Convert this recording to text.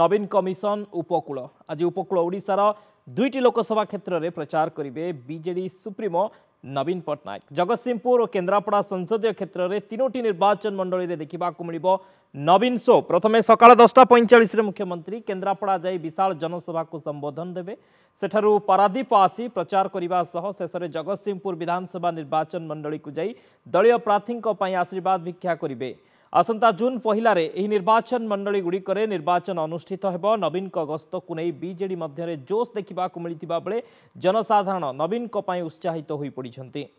ନବୀନ କମିଶନ ଉପକୂଳ ଆଜି ଉପକୂଳ ଓଡ଼ିଶାର ଦୁଇଟି ଲୋକସଭା କ୍ଷେତ୍ରରେ ପ୍ରଚାର କରିବେ ବିଜେଡି ସୁପ୍ରିମୋ ନବୀନ ପଟ୍ଟନାୟକ ଜଗତସିଂହପୁର ଓ କେନ୍ଦ୍ରାପଡ଼ା ସଂସଦୀୟ କ୍ଷେତ୍ରରେ ତିନୋଟି ନିର୍ବାଚନ ମଣ୍ଡଳୀରେ ଦେଖିବାକୁ ମିଳିବ ନବୀନ ଶୋ ପ୍ରଥମେ ସକାଳ ଦଶଟା ପଇଁଚାଳିଶରେ ମୁଖ୍ୟମନ୍ତ୍ରୀ କେନ୍ଦ୍ରାପଡ଼ା ଯାଇ ବିଶାଳ ଜନସଭାକୁ ସମ୍ବୋଧନ ଦେବେ ସେଠାରୁ ପାରାଦୀପ ଆସି ପ୍ରଚାର କରିବା ସହ ଶେଷରେ ଜଗତସିଂହପୁର ବିଧାନସଭା ନିର୍ବାଚନ ମଣ୍ଡଳୀକୁ ଯାଇ ଦଳୀୟ ପ୍ରାର୍ଥୀଙ୍କ ପାଇଁ ଆଶୀର୍ବାଦ ଭିକ୍ଷା କରିବେ आसता जुन पहिल्यै निर्वाचन मण्डलीगुडिका निर्वाचन अनुष्ठित बीजेडी नवीनको गस्तको नै विजेडि मध्योस देखिता बेला जनसाधारण नवीनको पनि उत्साहित हुन्छ